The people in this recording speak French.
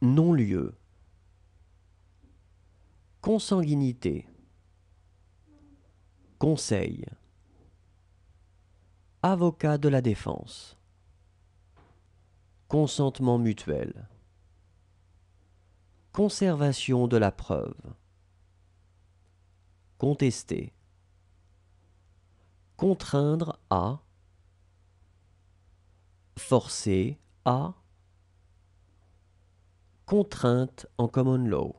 non-lieu, consanguinité, conseil, avocat de la défense, consentement mutuel, conservation de la preuve, contester, contraindre à, forcer à, contrainte en common law.